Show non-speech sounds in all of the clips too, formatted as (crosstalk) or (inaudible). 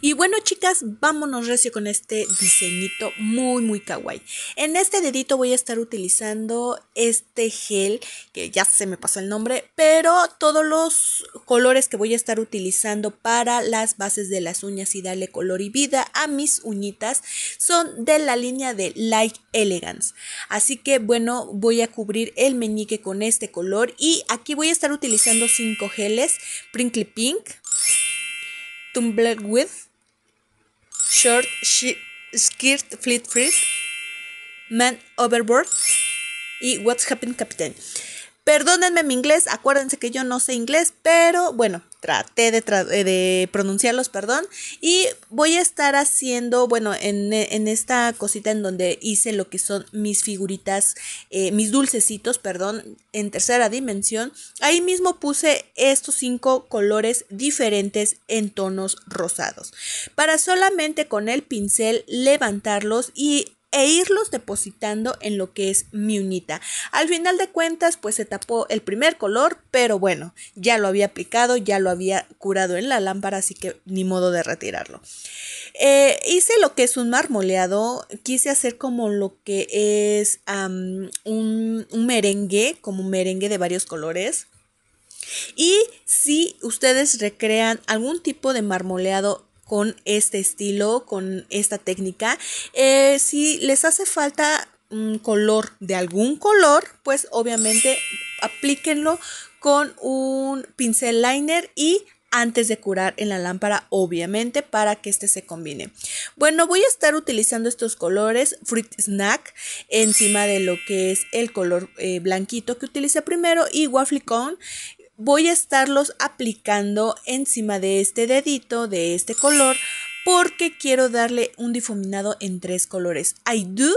Y bueno, chicas, vámonos recio con este diseñito muy, muy kawaii. En este dedito voy a estar utilizando este gel, que ya se me pasó el nombre, pero todos los colores que voy a estar utilizando para las bases de las uñas y darle color y vida a mis uñitas son de la línea de Light Elegance. Así que bueno, voy a cubrir el meñique con este color y aquí voy a estar utilizando cinco geles, Prinkly Pink, tumbled with, short skirt fleet Frit man overboard y what's happened captain. Perdónenme mi inglés, acuérdense que yo no sé inglés, pero bueno, traté eh, de, pronunciarlos, perdón. Y voy a estar haciendo, bueno, en, esta cosita en donde hice lo que son mis figuritas, eh, mis dulcecitos, perdón, en tercera dimensión. Ahí mismo puse estos cinco colores diferentes en tonos rosados. Para solamente con el pincel levantarlos y e irlos depositando en lo que es mi unita. Al final de cuentas, pues se tapó el primer color, pero bueno, ya lo había aplicado, ya lo había curado en la lámpara, así que ni modo de retirarlo. Eh, hice lo que es un marmoleado, quise hacer como lo que es un, un merengue, como un merengue de varios colores. Y si ustedes recrean algún tipo de marmoleado con este estilo, con esta técnica. Eh, si les hace falta un color de algún color, pues obviamente aplíquenlo con un pincel liner y antes de curar en la lámpara, obviamente, para que este se combine. Bueno, voy a estar utilizando estos colores Fruit Snack encima de lo que es el color eh, blanquito que utilicé primero y Waffle Cone voy a estarlos aplicando encima de este dedito, de este color, porque quiero darle un difuminado en tres colores. I do,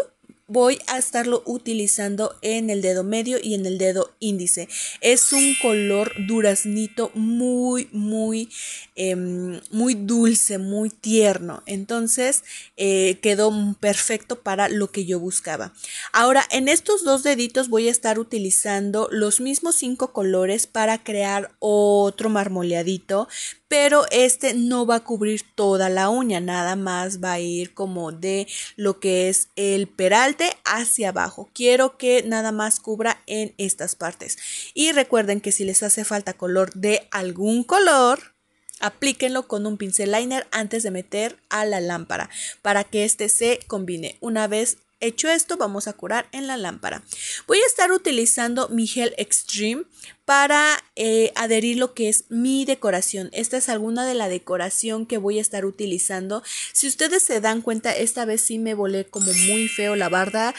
voy a estarlo utilizando en el dedo medio y en el dedo índice. Es un color duraznito muy, muy, em, muy dulce, muy tierno. Entonces eh, quedó perfecto para lo que yo buscaba. Ahora en estos dos deditos voy a estar utilizando los mismos cinco colores para crear otro marmoleadito, pero este no va a cubrir toda la uña, nada más va a ir como de lo que es el peral hacia abajo. Quiero que nada más cubra en estas partes. Y recuerden que si les hace falta color de algún color, aplíquenlo con un pincel liner antes de meter a la lámpara para que este se combine. Una vez Hecho esto, vamos a curar en la lámpara. Voy a estar utilizando mi gel Extreme para eh, adherir lo que es mi decoración. Esta es alguna de la decoración que voy a estar utilizando. Si ustedes se dan cuenta, esta vez sí me volé como muy feo la barda.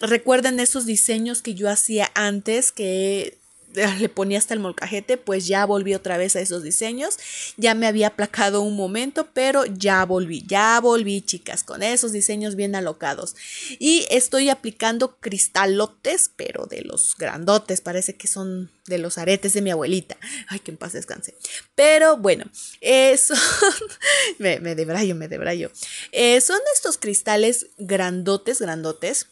recuerden esos diseños que yo hacía antes que eh, le ponía hasta el molcajete, pues ya volví otra vez a esos diseños. Ya me había aplacado un momento, pero ya volví, ya volví, chicas, con esos diseños bien alocados. Y estoy aplicando cristalotes, pero de los grandotes, parece que son de los aretes de mi abuelita. Ay, que en paz descanse. Pero bueno, eso eh, (laughs) me, me debrayo, me debrayo. Eh, son estos cristales grandotes, grandotes.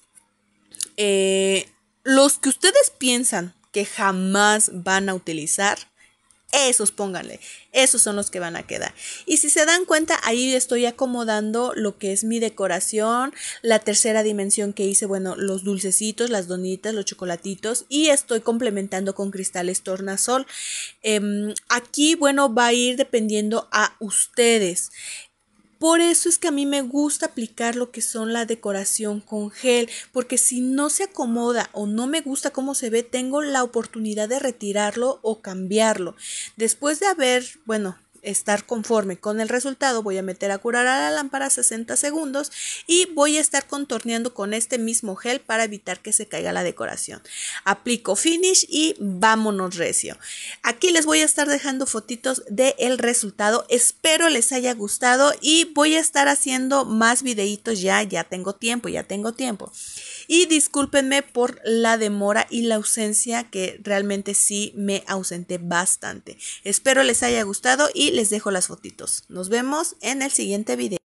los que ustedes piensan que jamás van a utilizar, esos pónganle, esos son los que van a quedar. Y si se dan cuenta, ahí estoy acomodando lo que es mi decoración, la tercera dimensión que hice, bueno, los dulcecitos, las donitas, los chocolatitos y estoy complementando con cristales tornasol. Em, aquí, bueno, va a ir dependiendo a ustedes. Por eso es que a mí me gusta aplicar lo que son la decoración con gel, porque si no se acomoda o no me gusta cómo se ve, tengo la oportunidad de retirarlo o cambiarlo. Después de haber, bueno, estar conforme con el resultado, voy a meter a curar a la lámpara 60 segundos y voy a estar contorneando con este mismo gel para evitar que se caiga la decoración. Aplico finish y vámonos recio. Aquí les voy a estar dejando fotitos del resultado. Espero les haya gustado y voy a estar haciendo más videitos ya, ya tengo tiempo, ya tengo tiempo. Y discúlpenme por la demora y la ausencia que realmente sí me ausenté bastante. Espero les haya gustado y les dejo las fotitos. Nos vemos en el siguiente video.